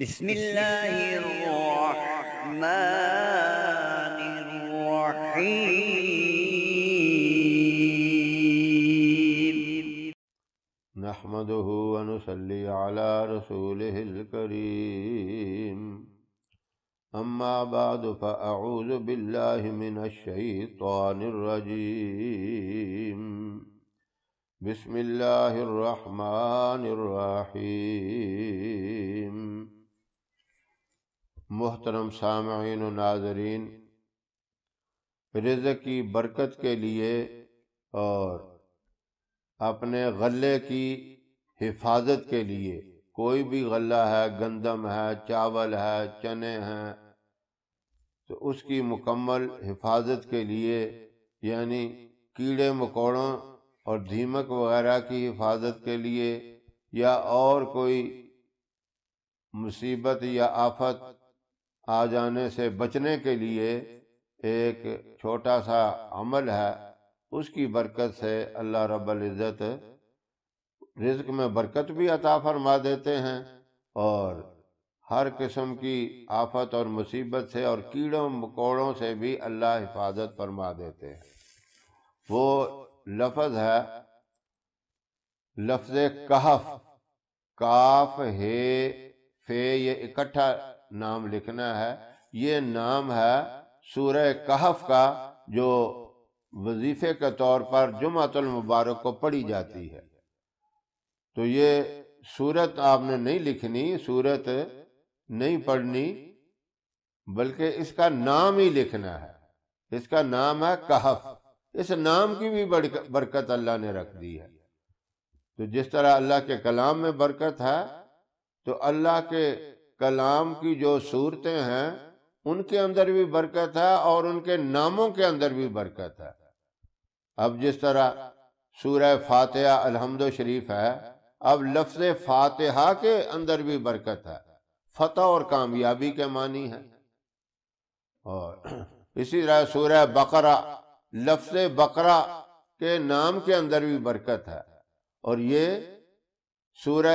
بسم الله الرحمن الرحيم نحمده ونصلي على رسوله الكريم أما بعد فأعوذ بالله من الشيطان الرجيم بسم الله الرحمن الرحيم محترم سامعین و ناظرین رزق کی برکت کے لیے اور اپنے غلے کی حفاظت کے لیے کوئی بھی غلہ ہے گندم ہے چاول ہے چنے ہیں تو اس کی مکمل حفاظت کے لیے یعنی کیڑے مکوڑوں اور دھیمک وغیرہ کی حفاظت کے لیے یا اور کوئی مصیبت یا آفت آ جانے سے بچنے کے لیے ایک چھوٹا سا عمل ہے اس کی برکت سے اللہ رب العزت رزق میں برکت بھی عطا فرما دیتے ہیں اور ہر قسم کی آفت اور مصیبت سے اور کیڑوں مکوڑوں سے بھی اللہ حفاظت فرما دیتے ہیں وہ لفظ ہے لفظ کہف کاف ہے فے یہ اکٹھا نام لکھنا ہے یہ نام ہے سورہ کحف کا جو وظیفے کے طور پر المبارک کو پڑھی جاتی ہے تو یہ سورت سورت آپ نے نہیں نہیں لکھنی پڑھنی بلکہ اس کا نام ہی لکھنا ہے اس کا نام ہے کحف اس نام کی بھی برکت اللہ نے رکھ دی ہے تو جس طرح اللہ کے کلام میں برکت ہے تو اللہ کے کلام کی جو صورتیں ہیں ان کے اندر بھی برکت ہے اور ان کے ناموں کے اندر بھی برکت ہے اب جس طرح سورہ فاتحہ الحمد و شریف ہے اب لفظ فاتحہ کے اندر بھی برکت ہے فتح اور کامیابی کے معنی ہے اور اسی طرح سورہ بقرہ لفظ بقرہ کے نام کے اندر بھی برکت ہے اور یہ سورہ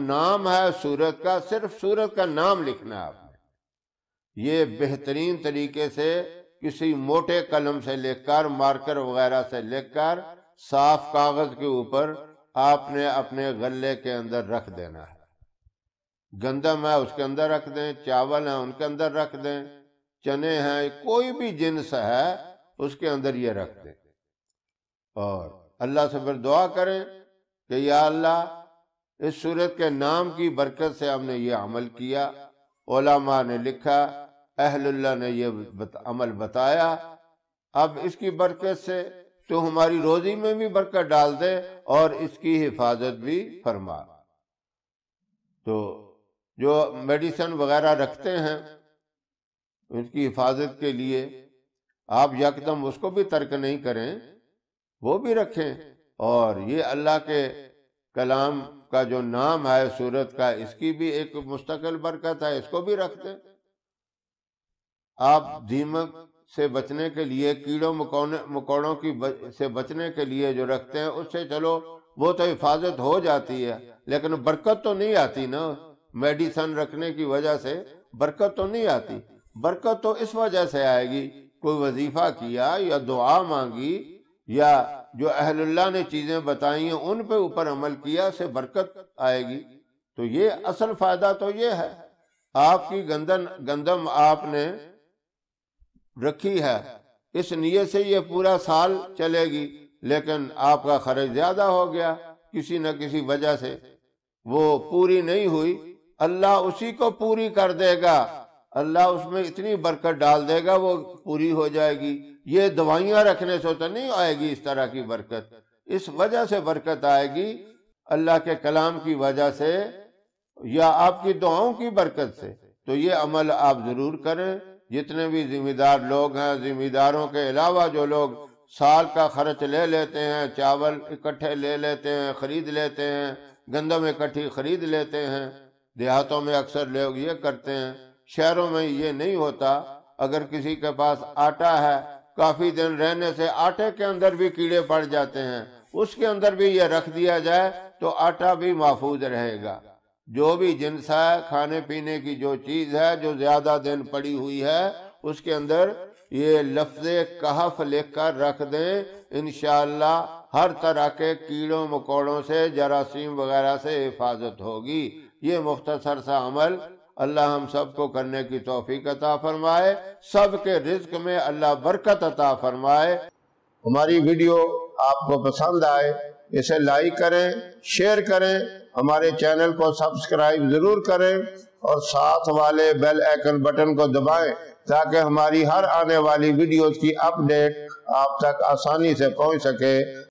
نام ہے سورت کا صرف سورت کا نام لکھنا ہے آپ نے یہ بہترین طریقے سے کسی موٹے قلم سے لکھ کر مارکر وغیرہ سے لکھ کر صاف کاغذ کے اوپر آپ نے اپنے غلے کے اندر رکھ دینا ہے گندم ہے اس کے اندر رکھ دیں چاول ہیں ان کے اندر رکھ دیں چنے ہیں کوئی بھی جنس ہے اس کے اندر یہ رکھ دیں اور اللہ سے پھر دعا کریں کہ یا اللہ اس صورت کے نام کی برکت سے ہم نے یہ عمل کیا علماء نے لکھا اہل اللہ نے یہ عمل بتایا اب اس کی برکت سے تو ہماری روزی میں بھی برکت ڈال دے اور اس کی حفاظت بھی فرما تو جو میڈیسن وغیرہ رکھتے ہیں اس کی حفاظت کے لیے آپ یکدم اس کو بھی ترک نہیں کریں وہ بھی رکھیں اور یہ اللہ کے کلام کا جو نام ہے سورت کا اس کی بھی ایک مستقل برکت ہے اس کو بھی رکھتے آپ دیمک سے بچنے کے لیے کیڑوں مکوڑوں کی سے بچنے کے لیے جو رکھتے ہیں اس سے چلو وہ تو حفاظت ہو جاتی ہے لیکن برکت تو نہیں آتی نا میڈیسن رکھنے کی وجہ سے برکت تو نہیں آتی برکت تو اس وجہ سے آئے گی کوئی وظیفہ کیا یا دعا مانگی یا جو اہل اللہ نے چیزیں بتائی ہیں ان پہ اوپر عمل کیا سے برکت آئے گی تو یہ اصل فائدہ تو یہ ہے آپ کی گندن گندم آپ نے رکھی ہے اس نیت سے یہ پورا سال چلے گی لیکن آپ کا خرچ زیادہ ہو گیا کسی نہ کسی وجہ سے وہ پوری نہیں ہوئی اللہ اسی کو پوری کر دے گا اللہ اس میں اتنی برکت ڈال دے گا وہ پوری ہو جائے گی یہ دوائیاں رکھنے سے تو نہیں آئے گی اس طرح کی برکت اس وجہ سے برکت آئے گی اللہ کے کلام کی وجہ سے یا آپ کی دعاؤں کی برکت سے تو یہ عمل آپ ضرور کریں جتنے بھی ذمہ دار لوگ ہیں ذمہ داروں کے علاوہ جو لوگ سال کا خرچ لے لیتے ہیں چاول اکٹھے لے لیتے ہیں خرید لیتے ہیں گندم اکٹھی خرید لیتے ہیں دیہاتوں میں اکثر لوگ یہ کرتے ہیں شہروں میں یہ نہیں ہوتا اگر کسی کے پاس آٹا ہے کافی دن رہنے سے آٹے کے اندر بھی کیڑے پڑ جاتے ہیں اس کے اندر بھی یہ رکھ دیا جائے تو آٹا بھی محفوظ رہے گا جو بھی جنس ہے کھانے پینے کی جو چیز ہے جو زیادہ دن پڑی ہوئی ہے اس کے اندر یہ لفظ کہف لکھ کر رکھ دیں انشاءاللہ ہر طرح کے کیڑوں مکوڑوں سے جراثیم وغیرہ سے حفاظت ہوگی یہ مختصر سا عمل اللہ ہم سب کو کرنے کی توفیق عطا فرمائے سب کے رزق میں اللہ برکت عطا فرمائے ہماری ویڈیو آپ کو پسند آئے اسے لائک کریں شیئر کریں ہمارے چینل کو سبسکرائب ضرور کریں اور ساتھ والے بیل ایکن بٹن کو دبائیں تاکہ ہماری ہر آنے والی ویڈیوز کی اپ ڈیٹ آپ تک آسانی سے پہنچ سکے